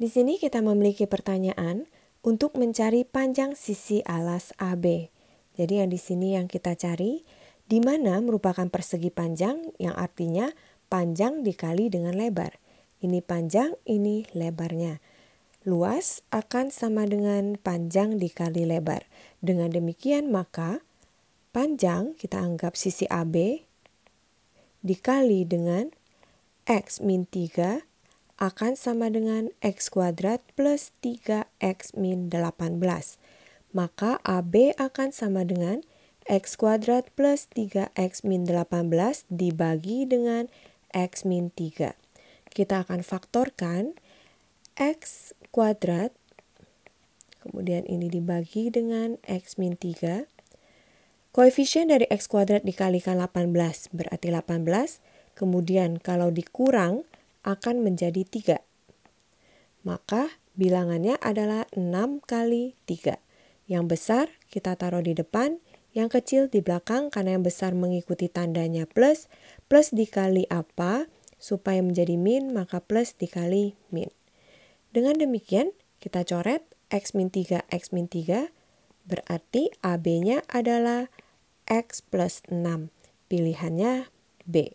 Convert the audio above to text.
Di sini kita memiliki pertanyaan untuk mencari panjang sisi alas AB. Jadi yang di sini yang kita cari di mana merupakan persegi panjang yang artinya panjang dikali dengan lebar. Ini panjang, ini lebarnya. Luas akan sama dengan panjang dikali lebar. Dengan demikian maka panjang kita anggap sisi AB dikali dengan X min 3 akan sama dengan x kuadrat plus 3x min 18. Maka AB akan sama dengan x kuadrat plus 3x min 18 dibagi dengan x min 3. Kita akan faktorkan x kuadrat, kemudian ini dibagi dengan x min 3. Koefisien dari x kuadrat dikalikan 18 berarti 18, kemudian kalau dikurang akan menjadi 3. Maka bilangannya adalah 6 kali 3. Yang besar kita taruh di depan, yang kecil di belakang karena yang besar mengikuti tandanya plus, plus dikali apa supaya menjadi min maka plus dikali min. Dengan demikian kita coret x min 3 x min 3 berarti AB-nya adalah x plus 6. Pilihannya B.